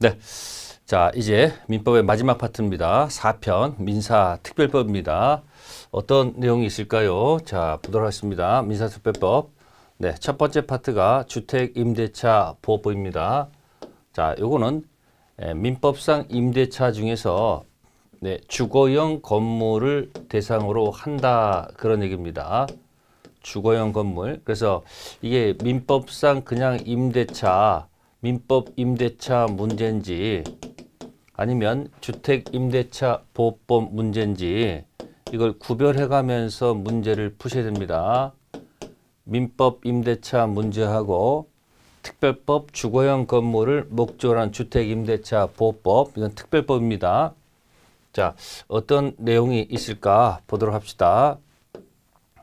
네. 자, 이제 민법의 마지막 파트입니다. 4편 민사특별법입니다. 어떤 내용이 있을까요? 자, 보도록 하겠습니다. 민사특별법. 네, 첫 번째 파트가 주택 임대차 보호법입니다. 자, 요거는 예, 민법상 임대차 중에서 네, 주거형 건물을 대상으로 한다 그런 얘기입니다. 주거형 건물. 그래서 이게 민법상 그냥 임대차 민법 임대차 문제인지 아니면 주택 임대차 보호법 문제인지 이걸 구별해가면서 문제를 푸셔야 됩니다. 민법 임대차 문제하고 특별법 주거형 건물을 목적으로 한 주택 임대차 보호법 이건 특별법입니다. 자, 어떤 내용이 있을까 보도록 합시다.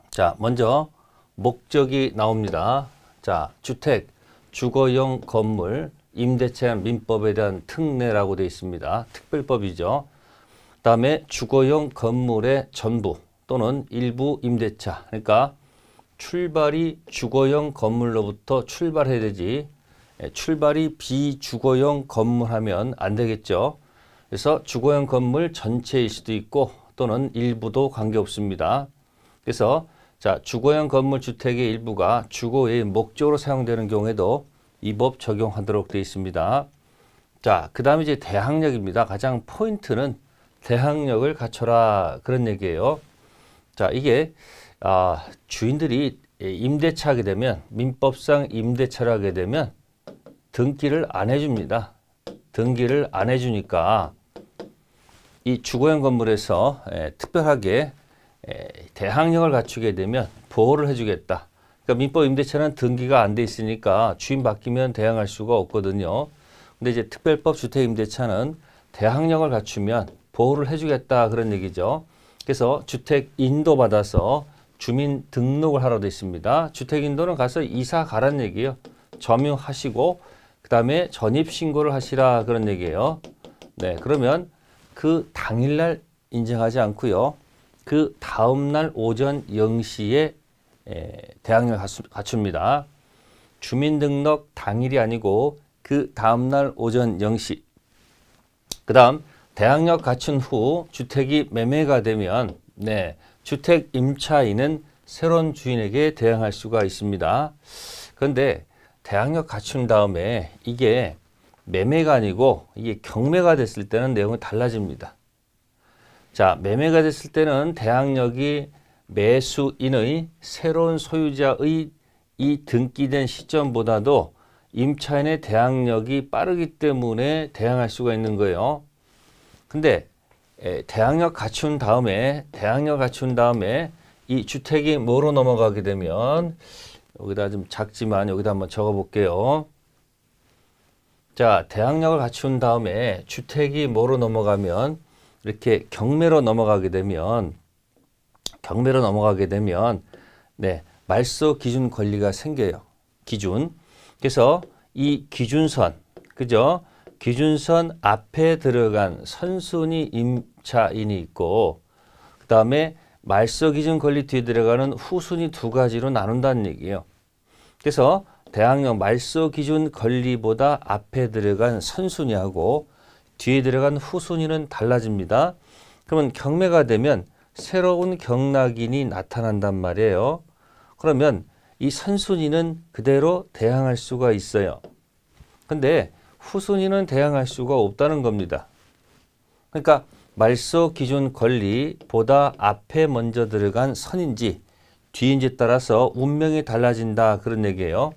자, 먼저 목적이 나옵니다. 자, 주택 주거용 건물 임대차 민법에 대한 특례라고 되어 있습니다. 특별법이죠. 다음에 주거용 건물의 전부 또는 일부 임대차 그러니까 출발이 주거용 건물로부터 출발해야 되지 예, 출발이 비주거용 건물 하면 안 되겠죠. 그래서 주거용 건물 전체일 수도 있고 또는 일부도 관계없습니다. 그래서 자, 주거형 건물 주택의 일부가 주거의 목적으로 사용되는 경우에도 이 법 적용하도록 되어 있습니다. 자, 그 다음에 이제 대항력입니다. 가장 포인트는 대항력을 갖춰라 그런 얘기예요. 자, 이게 아, 주인들이 임대차 하게 되면 민법상 임대차를 하게 되면 등기를 안 해줍니다. 등기를 안 해주니까 이 주거형 건물에서 예, 특별하게 대항력을 갖추게 되면 보호를 해주겠다. 그러니까 민법 임대차는 등기가 안 돼 있으니까 주인 바뀌면 대항할 수가 없거든요. 근데 이제 특별법 주택 임대차는 대항력을 갖추면 보호를 해주겠다 그런 얘기죠. 그래서 주택 인도 받아서 주민 등록을 하러 돼 있습니다. 주택 인도는 가서 이사 가란 얘기예요. 점유하시고 그 다음에 전입 신고를 하시라 그런 얘기예요. 네, 그러면 그 당일날 인정하지 않고요. 그 다음날 오전 0시에 대항력 갖춥니다. 주민등록 당일이 아니고 그 다음날 오전 0시 그 다음 대항력 갖춘 후 주택이 매매가 되면 네 주택 임차인은 새로운 주인에게 대항할 수가 있습니다. 그런데 대항력 갖춘 다음에 이게 매매가 아니고 이게 경매가 됐을 때는 내용이 달라집니다. 자, 매매가 됐을 때는 대항력이 매수인의 새로운 소유자의 이 등기된 시점보다도 임차인의 대항력이 빠르기 때문에 대항할 수가 있는 거예요. 근데 대항력 갖춘 다음에 대항력 갖춘 다음에 이 주택이 뭐로 넘어가게 되면 여기다 좀 작지만 여기다 한번 적어 볼게요. 자, 대항력을 갖춘 다음에 주택이 뭐로 넘어가면 이렇게 경매로 넘어가게 되면 경매로 넘어가게 되면 네, 말소 기준 권리가 생겨요. 기준. 그래서 이 기준선, 그죠? 기준선 앞에 들어간 선순위 임차인이 있고 그 다음에 말소 기준 권리 뒤에 들어가는 후순위 두 가지로 나눈다는 얘기예요. 그래서 대항력 말소 기준 권리보다 앞에 들어간 선순위하고 뒤에 들어간 후순위는 달라집니다. 그러면 경매가 되면 새로운 경락인이 나타난단 말이에요. 그러면 이 선순위는 그대로 대항할 수가 있어요. 근데 후순위는 대항할 수가 없다는 겁니다. 그러니까 말소 기준 권리보다 앞에 먼저 들어간 선인지 뒤인지 따라서 운명이 달라진다 그런 얘기예요.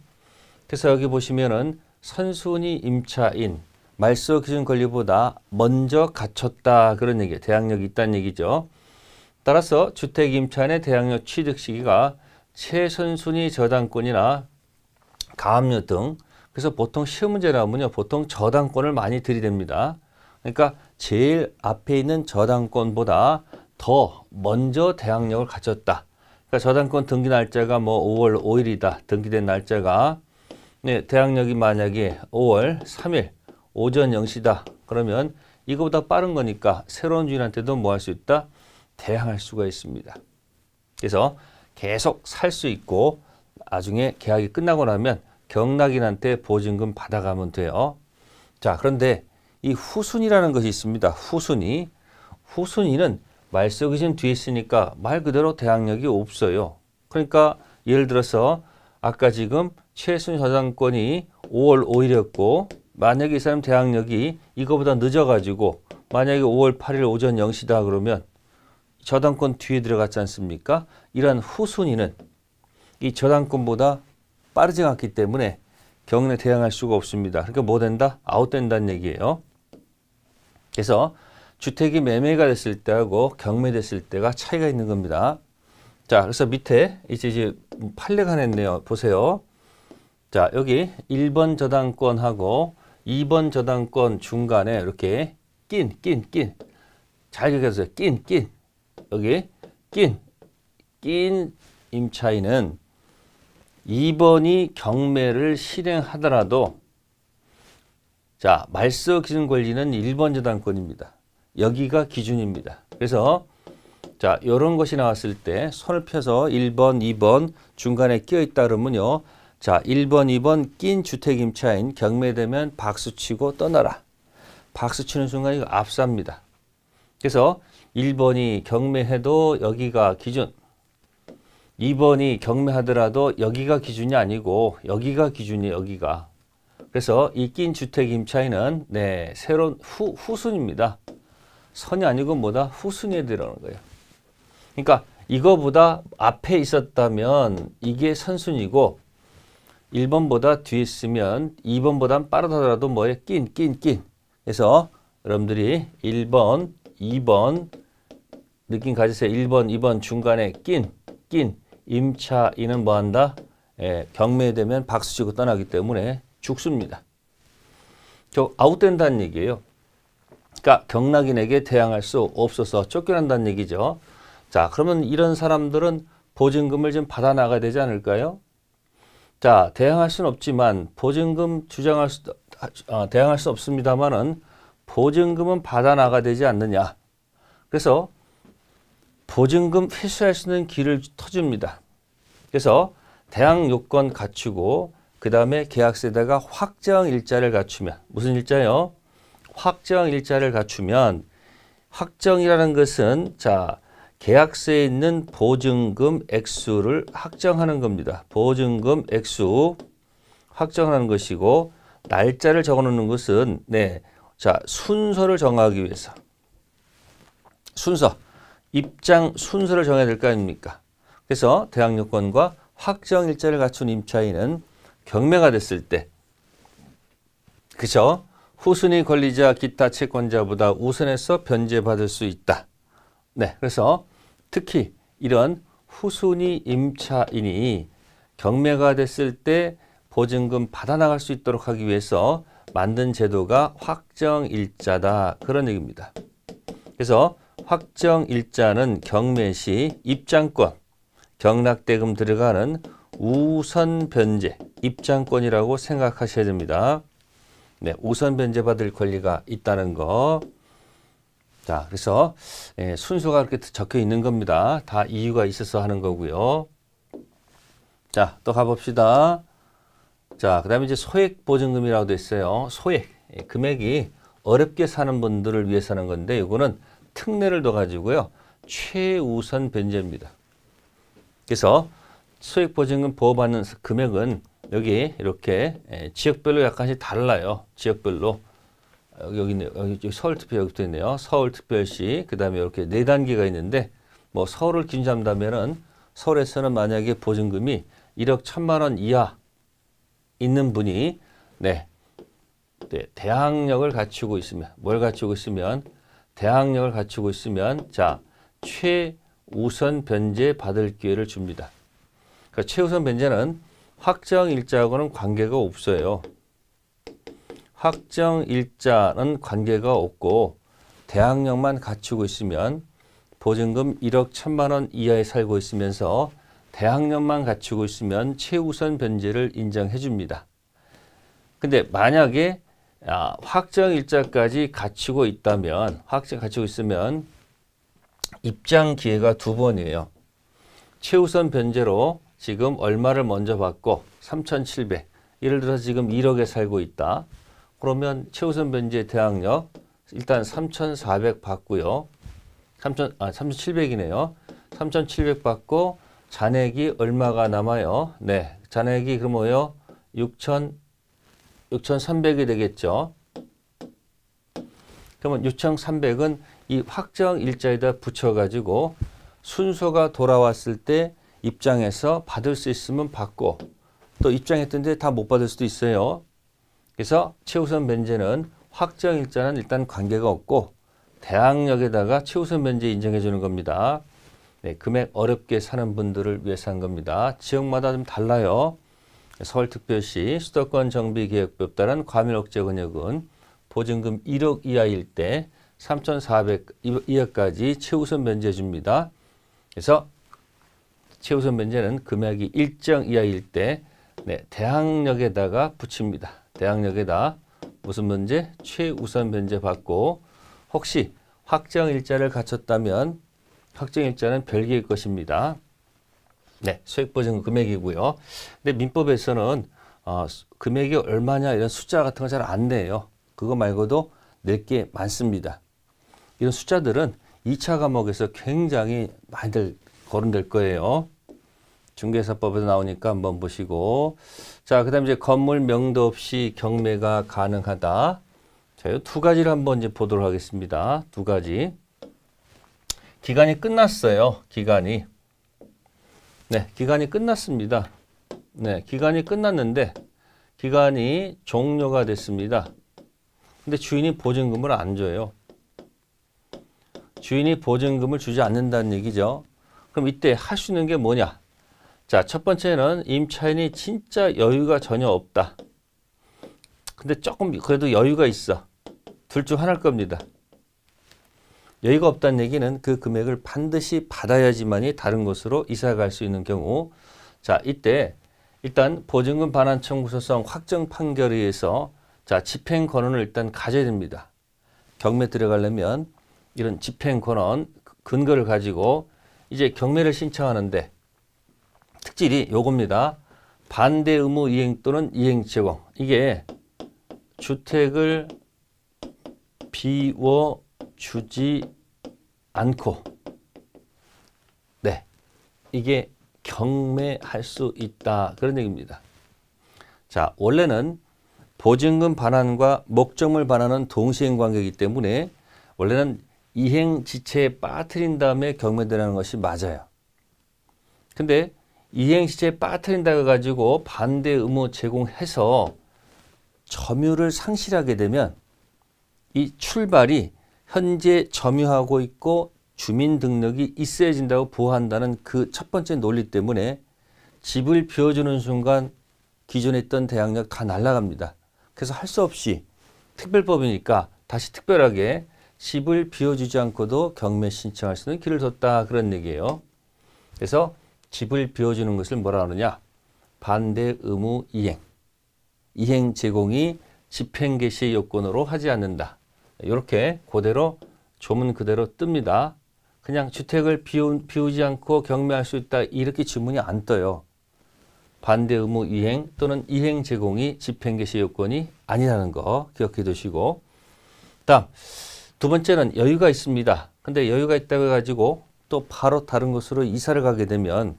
그래서 여기 보시면은 선순위 임차인 말소 기준 권리보다 먼저 갖췄다 그런 얘기예요. 대항력이 있다는 얘기죠. 따라서 주택 임차인의 대항력 취득 시기가 최선순위 저당권이나 가압류 등 그래서 보통 시험 문제라면요. 보통 저당권을 많이 들이댑니다. 그러니까 제일 앞에 있는 저당권보다 더 먼저 대항력을 갖췄다. 그러니까 저당권 등기 날짜가 뭐 5월 5일이다. 등기된 날짜가 네, 대항력이 만약에 5월 3일 오전 0시다. 그러면 이거보다 빠른 거니까 새로운 주인한테도 뭐 할 수 있다? 대항할 수가 있습니다. 그래서 계속 살 수 있고 나중에 계약이 끝나고 나면 경락인한테 보증금 받아가면 돼요. 자, 그런데 이 후순이라는 것이 있습니다. 후순이. 후순위는 말소기준 뒤에 있으니까 말 그대로 대항력이 없어요. 그러니까 예를 들어서 아까 지금 최순 저장권이 5월 5일이었고 만약에 이 사람 대항력이 이거보다 늦어가지고 만약에 5월 8일 오전 0시다 그러면 저당권 뒤에 들어갔지 않습니까? 이러 후순위는 이 저당권보다 빠르지 않기 때문에 경례 대항할 수가 없습니다. 그러니까 뭐 된다? 아웃된다는 얘기예요. 그래서 주택이 매매가 됐을 때하고 경매됐을 때가 차이가 있는 겁니다. 자, 그래서 밑에 이제 이제 판례가 냈네요. 보세요. 자, 여기 1번 저당권하고 2번 저당권 중간에 이렇게 낀, 낀, 낀. 잘 기억하세요. 낀, 낀. 여기 낀, 낀 임차인은 2번이 경매를 실행하더라도 자, 말소 기준 권리는 1번 저당권입니다. 여기가 기준입니다. 그래서 자, 요런 것이 나왔을 때 손을 펴서 1번, 2번 중간에 끼어 있다 그러면요. 자, 1번, 2번 낀 주택 임차인 경매되면 박수치고 떠나라. 박수치는 순간 이거 압삽니다. 그래서 1번이 경매해도 여기가 기준, 2번이 경매하더라도 여기가 기준이 아니고 여기가 기준이 여기가. 그래서 이 낀 주택 임차인은 네, 새로운 후, 후순입니다. 선이 아니고 뭐다? 후순에 들어가는 거예요. 그러니까 이거보다 앞에 있었다면 이게 선순이고 1번보다 뒤에 있으면 2번보단 빠르더라도 뭐에 낀, 낀, 낀. 그래서 여러분들이 1번, 2번 느낌 가지세요. 1번, 2번 중간에 낀, 낀. 임차인은 뭐 한다? 예, 경매되면 박수치고 떠나기 때문에 죽습니다. 저 아웃된다는 얘기예요. 그러니까 경락인에게 대항할 수 없어서 쫓겨난다는 얘기죠. 자, 그러면 이런 사람들은 보증금을 좀 받아 나가야 되지 않을까요? 자, 대항할 수는 없지만 보증금 주장할 수 아, 대항할 수 없습니다만은 보증금은 받아 나가 되지 않느냐. 그래서 보증금 회수할 수 있는 길을 터줍니다. 그래서 대항 요건 갖추고 그 다음에 계약세대가 확정 일자를 갖추면 무슨 일자요? 확정 일자를 갖추면 확정이라는 것은 자 계약서에 있는 보증금 액수를 확정하는 겁니다. 보증금 액수 확정하는 것이고 날짜를 적어놓는 것은 네, 자 순서를 정하기 위해서 순서 입장 순서를 정해야 될 거 아닙니까? 그래서 대항요건과 확정일자를 갖춘 임차인은 경매가 됐을 때 그죠? 후순위 권리자 기타 채권자보다 우선해서 변제받을 수 있다. 네, 그래서 특히 이런 후순위 임차인이 경매가 됐을 때 보증금 받아나갈 수 있도록 하기 위해서 만든 제도가 확정일자다 그런 얘기입니다. 그래서 확정일자는 경매 시 입장권, 경락대금 들어가는 우선 변제, 입장권이라고 생각하셔야 됩니다. 네, 우선 변제 받을 권리가 있다는 거. 자, 그래서 예, 순서가 이렇게 적혀 있는 겁니다. 다 이유가 있어서 하는 거고요. 자, 또 가봅시다. 자, 그 다음에 이제 소액 보증금이라고 돼 있어요. 소액. 예, 금액이 어렵게 사는 분들을 위해서 하는 건데, 이거는 특례를 둬가지고요. 최우선 변제입니다. 그래서 소액 보증금 보호받는 금액은 여기 이렇게 예, 지역별로 약간씩 달라요. 지역별로. 여기 있네요. 서울특별 여기 있네요. 서울특별시 그다음에 이렇게 네 단계가 있는데 뭐 서울을 기준한다면은 서울에서는 만약에 보증금이 1억 1천만 원 이하 있는 분이 네, 네 대항력을 갖추고 있으면 뭘 갖추고 있으면 대항력을 갖추고 있으면 자 최우선 변제 받을 기회를 줍니다. 그러니까 최우선 변제는 확정 일자하고는 관계가 없어요. 확정 일자는 관계가 없고 대학력만 갖추고 있으면 보증금 1억 1천만 원 이하에 살고 있으면서 대학력만 갖추고 있으면 최우선 변제를 인정해 줍니다. 근데 만약에 아, 확정 일자까지 갖추고 있다면 확정 갖추고 있으면 입장 기회가 두 번이에요. 최우선 변제로 지금 얼마를 먼저 받고 3,700 예를 들어 서 지금 1억에 살고 있다. 그러면 최우선 변제 대항력 일단 3,400 받고요. 3,000, 아, 3,700이네요. 3,700 받고 잔액이 얼마가 남아요? 네. 잔액이 그뭐요 6,000, 6,300이 되겠죠. 그러면 6,300은 이 확정 일자에다 붙여가지고 순서가 돌아왔을 때 입장에서 받을 수 있으면 받고 또 입장했던데 다 못 받을 수도 있어요. 그래서 최우선 면제는 확정일자는 일단 관계가 없고 대항력에다가 최우선 면제 인정해 주는 겁니다. 네, 금액 어렵게 사는 분들을 위해서 한 겁니다. 지역마다 좀 달라요. 서울특별시 수도권 정비계획법에 따른 과밀억제근역은 보증금 1억 이하일 때3,400 이하까지 최우선 면제해 줍니다. 그래서 최우선 면제는 금액이 일정 이하일 때 네, 대항력에다가 붙입니다. 대학력에다 무슨 문제? 최우선 면제 받고 혹시 확정일자를 갖췄다면 확정일자는 별개일 것입니다. 네, 수익보증 금액이고요. 근데 민법에서는 어, 금액이 얼마냐 이런 숫자 같은 거 잘안 내요. 그거 말고도 낼 게 많습니다. 이런 숫자들은 2차 과목에서 굉장히 많이들 거론될 거예요. 중개사법에서 나오니까 한번 보시고 자, 그 다음에 이제 건물 명도 없이 경매가 가능하다. 자, 이 두 가지를 한번 이제 보도록 하겠습니다. 두 가지. 기간이 끝났어요. 기간이. 네, 기간이 끝났습니다. 네, 기간이 끝났는데, 기간이 종료가 됐습니다. 근데 주인이 보증금을 안 줘요. 주인이 보증금을 주지 않는다는 얘기죠. 그럼 이때 하시는 게 뭐냐? 자, 첫 번째는 임차인이 진짜 여유가 전혀 없다. 근데 조금 그래도 여유가 있어. 둘 중 하나일 겁니다. 여유가 없다는 얘기는 그 금액을 반드시 받아야지만이 다른 곳으로 이사 갈 수 있는 경우 자 이때 일단 보증금 반환 청구소성 확정 판결에 의해서 자 집행 권한을 일단 가져야 됩니다. 경매 들어가려면 이런 집행 권한 근거를 가지고 이제 경매를 신청하는데 특질이 요겁니다. 반대 의무 이행 또는 이행 제공. 이게 주택을 비워 주지 않고 네. 이게 경매할 수 있다. 그런 얘기입니다. 자, 원래는 보증금 반환과 목적물 반환은 동시행 관계이기 때문에 원래는 이행 지체에 빠뜨린 다음에 경매되라는 것이 맞아요. 근데 이행시제에 빠뜨린다 해가지고 반대 의무 제공해서 점유를 상실하게 되면 이 출발이 현재 점유하고 있고 주민등록이 있어야진다고 보호한다는 그 첫 번째 논리 때문에 집을 비워주는 순간 기존에 있던 대항력 다 날라갑니다. 그래서 할 수 없이 특별법이니까 다시 특별하게 집을 비워주지 않고도 경매 신청할 수 있는 길을 뒀다 그런 얘기예요. 그래서 집을 비워주는 것을 뭐라 하느냐? 반대 의무 이행. 이행 제공이 집행 개시 요건으로 하지 않는다. 이렇게 그대로 조문 그대로 뜹니다. 그냥 주택을 비우, 비우지 않고 경매할 수 있다 이렇게 주문이 안 떠요. 반대 의무 이행 또는 이행 제공이 집행 개시 요건이 아니라는 거 기억해 두시고 다음 두 번째는 여유가 있습니다. 근데 여유가 있다고 해가지고 또 바로 다른 곳으로 이사를 가게 되면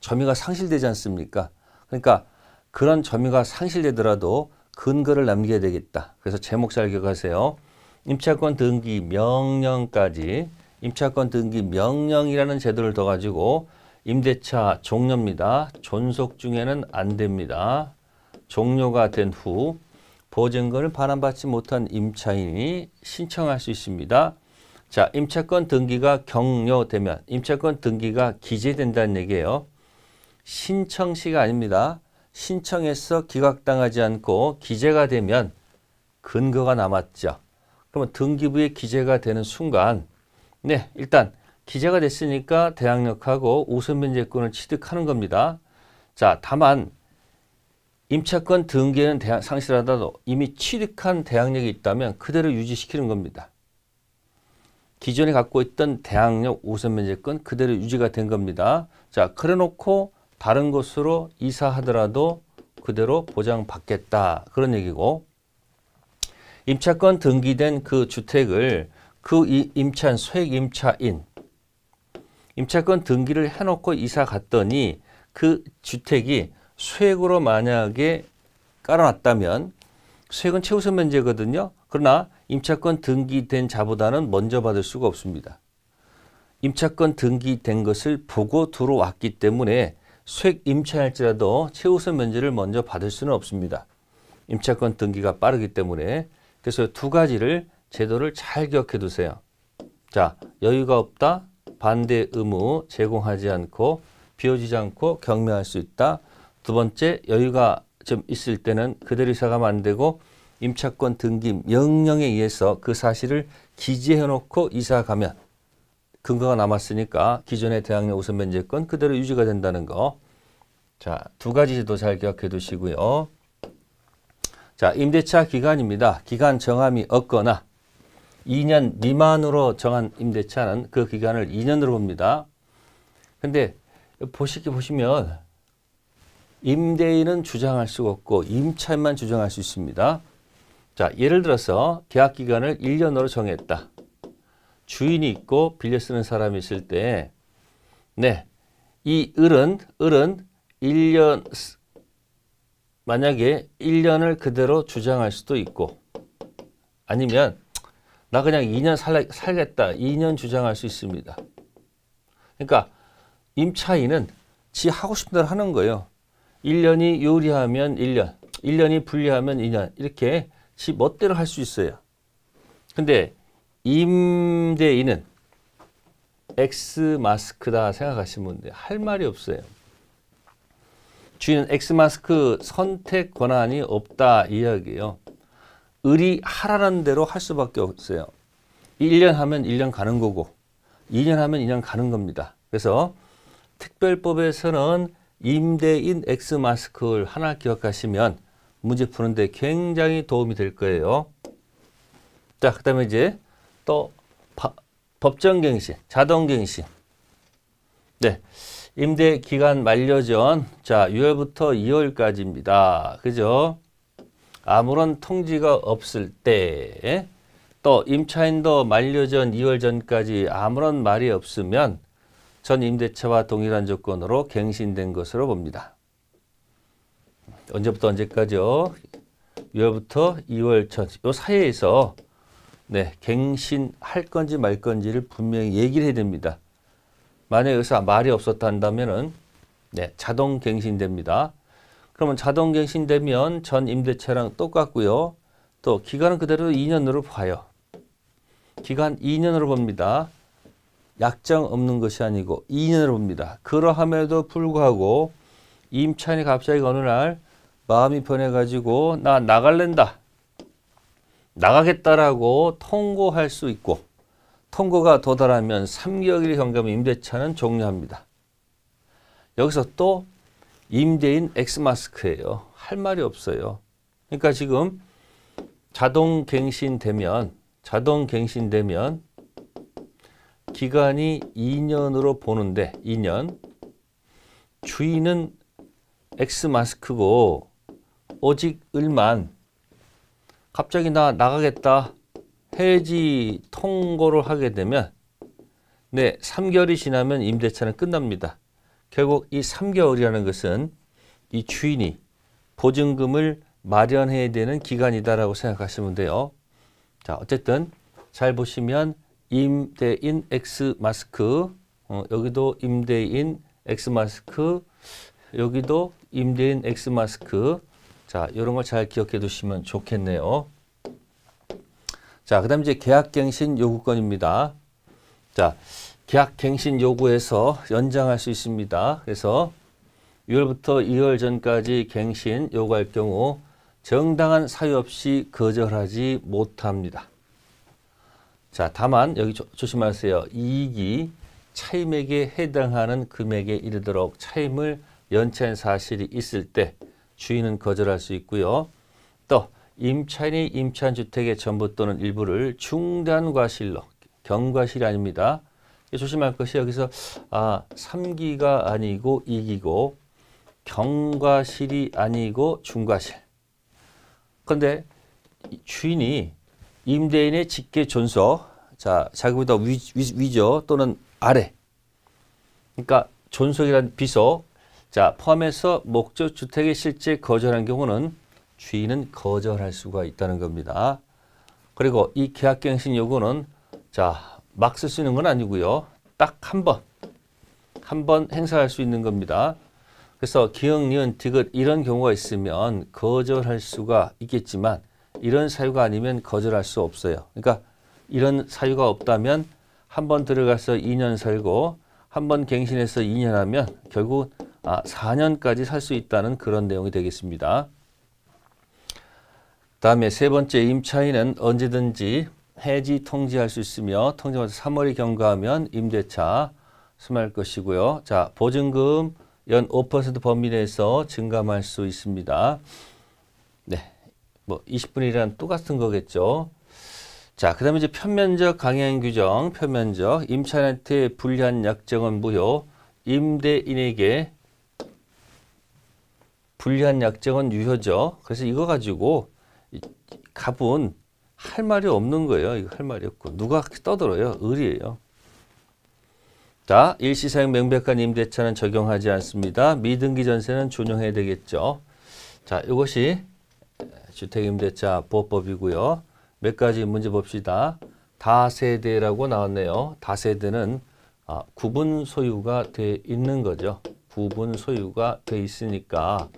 점유가 상실되지 않습니까? 그러니까 그런 점유가 상실되더라도 근거를 남겨야 되겠다. 그래서 제목 잘 기억하세요. 임차권 등기 명령까지 임차권 등기 명령이라는 제도를 더 가지고 임대차 종료입니다. 존속 중에는 안 됩니다. 종료가 된 후 보증금을 반환받지 못한 임차인이 신청할 수 있습니다. 자, 임차권 등기가 경료되면 임차권 등기가 기재된다는 얘기예요. 신청 시가 아닙니다. 신청해서 기각당하지 않고 기재가 되면 근거가 남았죠. 그러면 등기부에 기재가 되는 순간 네, 일단 기재가 됐으니까 대항력하고 우선면제권을 취득하는 겁니다. 자, 다만 임차권 등기는 상실하다도 이미 취득한 대항력이 있다면 그대로 유지시키는 겁니다. 기존에 갖고 있던 대항력 우선 면제권 그대로 유지가 된 겁니다. 자, 그래놓고 다른 곳으로 이사하더라도 그대로 보장받겠다 그런 얘기고 임차권 등기된 그 주택을 그 임차인, 소액 임차인 임차권 등기를 해놓고 이사 갔더니 그 주택이 수액으로 만약에 깔아놨다면 수액은 최우선 면제거든요. 그러나 임차권 등기된 자보다는 먼저 받을 수가 없습니다. 임차권 등기된 것을 보고 들어왔기 때문에 수액 임차할지라도 최우선 면제를 먼저 받을 수는 없습니다. 임차권 등기가 빠르기 때문에 그래서 두 가지를 제도를 잘 기억해 두세요. 자, 여유가 없다, 반대 의무 제공하지 않고 비워지지 않고 경매할 수 있다. 두 번째, 여유가 좀 있을 때는 그대로 사가면안 되고 임차권 등기 명령에 의해서 그 사실을 기재해놓고 이사 가면 근거가 남았으니까 기존의 대학력 우선 면제권 그대로 유지가 된다는 거. 자, 두 가지 제도 잘 기억해 두시고요. 자, 임대차 기간입니다. 기간 정함이 없거나 2년 미만으로 정한 임대차는 그 기간을 2년으로 봅니다. 근데 보시게 보시면 임대인은 주장할 수가 없고 임차인만 주장할 수 있습니다. 자, 예를 들어서 계약 기간을 1년으로 정했다. 주인이 있고 빌려 쓰는 사람이 있을 때 네. 이 을은 을은 1년 만약에 1년을 그대로 주장할 수도 있고 아니면 나 그냥 2년 살, 살겠다. 2년 주장할 수 있습니다. 그러니까 임차인은 지 하고 싶은 대로 하는 거예요. 1년이 요리하면 1년, 1년이 불리하면 2년 이렇게 지 멋대로 할 수 있어요. 근데 임대인은 엑스마스크다 생각하시면 돼요. 할 말이 없어요. 주인은 엑스마스크 선택 권한이 없다 이야기예요. 을이 하라는 대로 할 수밖에 없어요. 1년 하면 1년 가는 거고 2년 하면 2년 가는 겁니다. 그래서 특별법에서는 임대인 엑스마스크를 하나 기억하시면 문제 푸는데 굉장히 도움이 될 거예요. 자, 그 다음에 이제 또 바, 법정갱신, 자동갱신. 네. 임대 기간 만료 전, 자, 6월부터 2월까지입니다. 그죠? 아무런 통지가 없을 때, 또 임차인도 만료 전 2월 전까지 아무런 말이 없으면 전 임대차와 동일한 조건으로 갱신된 것으로 봅니다. 언제부터 언제까지요? 6월부터 2월 전, 요 사이에서 네, 갱신할 건지 말 건지를 분명히 얘기를 해야 됩니다. 만약 여기서 말이 없었다 한다면은 네, 자동 갱신됩니다. 그러면 자동 갱신되면 전 임대차랑 똑같고요. 또 기간은 그대로 2년으로 봐요. 기간 2년으로 봅니다. 약정 없는 것이 아니고 2년으로 봅니다. 그러함에도 불구하고 임차인이 갑자기 어느 날 마음이 변해가지고 나 나갈랜다. 나가겠다라고 통고할 수 있고 통고가 도달하면 3개월 경감 임대차는 종료합니다. 여기서 또 임대인 엑스마스크예요. 할 말이 없어요. 그러니까 지금 자동 갱신되면 자동 갱신되면 기간이 2년으로 보는데 2년 주인은 엑스마스크고 오직 을만 갑자기 나 나가겠다 해지 통고를 하게 되면 네, 3개월이 지나면 임대차는 끝납니다. 결국 이 3개월이라는 것은 이 주인이 보증금을 마련해야 되는 기간이다라고 생각하시면 돼요. 자, 어쨌든 잘 보시면 임대인 X 마스크 어, 여기도 임대인 X 마스크 여기도 임대인 X 마스크 자, 이런 걸 잘 기억해 두시면 좋겠네요. 자, 그 다음 이제 계약갱신 요구권입니다. 자, 계약갱신 요구에서 연장할 수 있습니다. 그래서 6월부터 2월 전까지 갱신 요구할 경우 정당한 사유 없이 거절하지 못합니다. 자, 다만 여기 조, 조심하세요. 이익이 차임액에 해당하는 금액에 이르도록 차임을 연체한 사실이 있을 때 주인은 거절할 수 있고요. 또 임차인이 임차한 주택의 전부 또는 일부를 중단과실로 경과실이 아닙니다. 조심할 것이 여기서 아 3기가 아니고 2기고 경과실이 아니고 중과실. 그런데 주인이 임대인의 직계 존속 자 자기보다 위, 위, 위죠 또는 아래 그러니까 존속이란 비속 자, 포함해서 목적 주택에 실제 거절한 경우는 주인은 거절할 수가 있다는 겁니다. 그리고 이 계약갱신 요구는 자, 막 쓸 수 있는 건 아니고요. 딱 한 번, 한 번 행사할 수 있는 겁니다. 그래서 기억, 니은, 디귿 이런 경우가 있으면 거절할 수가 있겠지만 이런 사유가 아니면 거절할 수 없어요. 그러니까 이런 사유가 없다면 한 번 들어가서 2년 살고 한 번 갱신해서 2년 하면 결국 아, 4년까지 살 수 있다는 그런 내용이 되겠습니다. 다음에 세 번째 임차인은 언제든지 해지 통지할 수 있으며 통지마서 3월이 경과하면 임대차 수말 것이고요. 자, 보증금 연 5% 범위 내에서 증감할 수 있습니다. 네. 뭐 20분이란 똑같은 거겠죠. 자, 그 다음에 이제 편면적 강행 규정, 편면적, 임차인한테 불리한 약정은 무효, 임대인에게 불리한 약정은 유효죠. 그래서 이거 가지고 갑은 할 말이 없는 거예요. 이거 할 말이 없고 누가 떠들어요? 을이에요. 자, 일시사용 명백한 임대차는 적용하지 않습니다. 미등기 전세는 준용해야 되겠죠. 자, 이것이 주택임대차 보호법이고요. 몇 가지 문제 봅시다. 다세대라고 나왔네요. 다세대는 아, 구분 소유가 돼 있는 거죠. 구분 소유가 돼 있으니까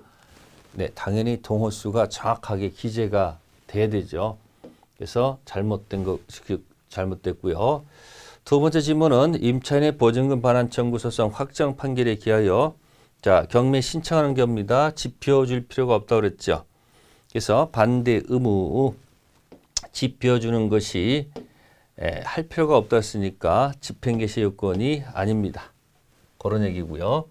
네, 당연히 동호수가 정확하게 기재가 돼야 되죠. 그래서 잘못된 거 그 잘못됐고요. 두 번째 질문은 임차인의 보증금 반환 청구소송 확정 판결에 기하여 자 경매 신청하는 겁니다. 지표줄 필요가 없다고 그랬죠. 그래서 반대 의무 지표주는 것이 에, 예, 할 필요가 없다 했으니까 집행개시 요건이 아닙니다. 그런 얘기고요.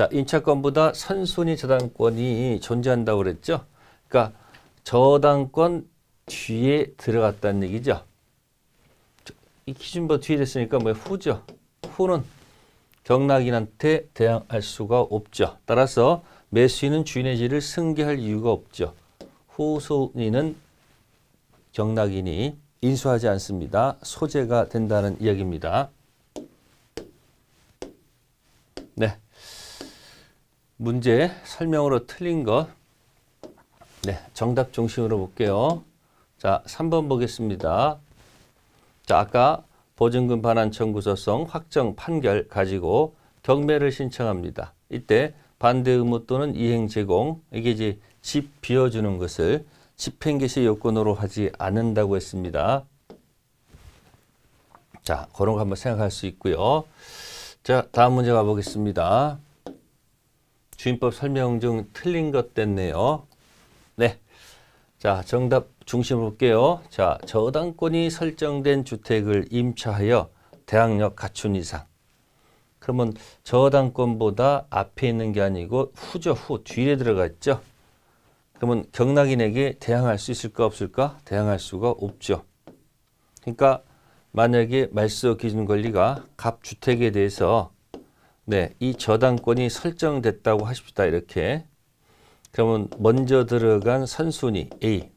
자, 임차권보다 선순위 저당권이 존재한다고 그랬죠? 그러니까 저당권 뒤에 들어갔다는 얘기죠. 이기준보 뭐 뒤에 됐으니까 뭐 후죠. 후는 경락인한테 대항할 수가 없죠. 따라서 매수인은 주인의 지를 승계할 이유가 없죠. 후순위는 경락인이 인수하지 않습니다. 소재가 된다는 이야기입니다. 네. 문제 설명으로 틀린 것 네, 정답 중심으로 볼게요. 자, 3번 보겠습니다. 자, 아까 보증금 반환 청구서성 확정 판결 가지고 경매를 신청합니다. 이때 반대 의무 또는 이행 제공, 이게 이제 집 비워주는 것을 집행개시 요건으로 하지 않는다고 했습니다. 자, 그런 거 한번 생각할 수 있고요. 자, 다음 문제 가보겠습니다. 주임법 설명 중 틀린 것 됐네요. 네. 자, 정답 중심으로 볼게요. 자, 저당권이 설정된 주택을 임차하여 대항력 갖춘 이상. 그러면 저당권보다 앞에 있는 게 아니고 후죠, 후, 뒤에 들어가 있죠. 그러면 경락인에게 대항할 수 있을까 없을까? 대항할 수가 없죠. 그러니까 만약에 말소 기준 권리가 갑 주택에 대해서 네, 이 저당권이 설정됐다고 하십시다. 이렇게. 그러면 먼저 들어간 선순위 A,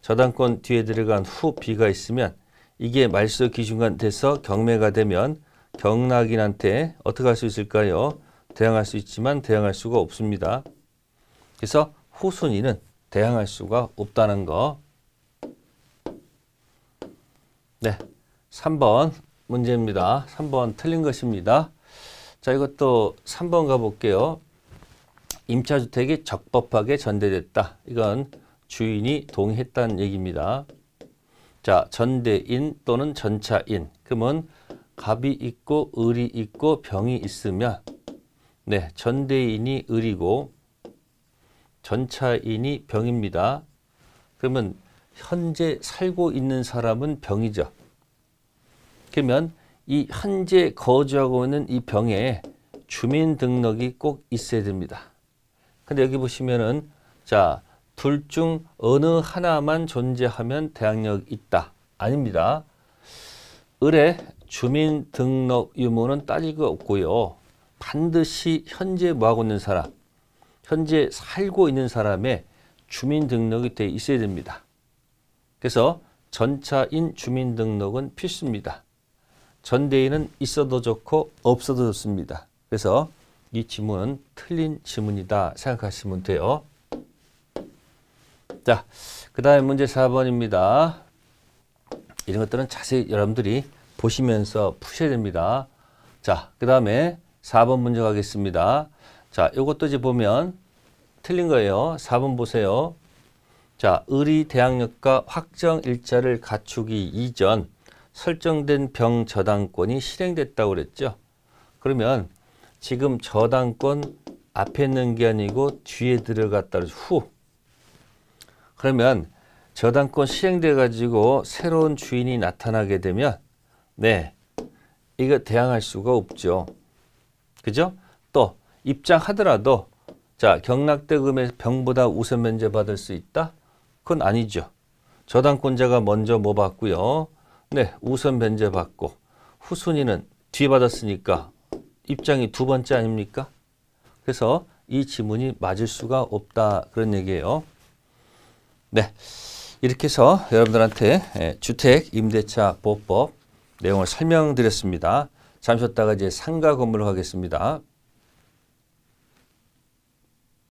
저당권 뒤에 들어간 후 B가 있으면 이게 말소 기준간 돼서 경매가 되면 경락인한테 어떻게 할 수 있을까요? 대항할 수 있지만 대항할 수가 없습니다. 그래서 후순위는 대항할 수가 없다는 거. 네, 3번 문제입니다. 3번 틀린 것입니다. 자, 이것도 3번 가볼게요. 임차주택이 적법하게 전대됐다. 이건 주인이 동의했다는 얘기입니다. 자, 전대인 또는 전차인. 그러면 갑이 있고 을이 있고 병이 있으면 네, 전대인이 을이고 전차인이 병입니다. 그러면 현재 살고 있는 사람은 병이죠. 그러면 이 현재 거주하고 있는 이 병에 주민등록이 꼭 있어야 됩니다. 근데 여기 보시면은 자, 둘 중 어느 하나만 존재하면 대항력 있다. 아닙니다. 을의 주민등록 유무는 따질 거 없고요. 반드시 현재 뭐하고 있는 사람, 현재 살고 있는 사람의 주민등록이 돼 있어야 됩니다. 그래서 전차인 주민등록은 필수입니다. 전대인는 있어도 좋고 없어도 좋습니다. 그래서 이 지문은 틀린 지문이다 생각하시면 돼요. 자, 그 다음에 문제 4번입니다. 이런 것들은 자세히 여러분들이 보시면서 푸셔야 됩니다. 자, 그 다음에 4번 문제 가겠습니다. 자, 이것도 이제 보면 틀린 거예요. 4번 보세요. 자, 의리 대학력과 확정 일자를 갖추기 이전 설정된 병 저당권이 실행됐다고 그랬죠. 그러면 지금 저당권 앞에 있는 게 아니고 뒤에 들어갔다 후. 그러면 저당권 실행돼 가지고 새로운 주인이 나타나게 되면 네. 이거 대항할 수가 없죠. 그죠? 또 입장하더라도 자, 경락대금의 병보다 우선 면제받을 수 있다? 그건 아니죠. 저당권자가 먼저 뭐 받고요. 네, 우선 면제받고 후순위는 뒤받았으니까 입장이 두 번째 아닙니까? 그래서 이 지문이 맞을 수가 없다 그런 얘기예요. 네, 이렇게 해서 여러분들한테 예, 주택 임대차 보호법 내용을 설명드렸습니다. 잠시 쉬었다가 이제 상가 건물로 가겠습니다.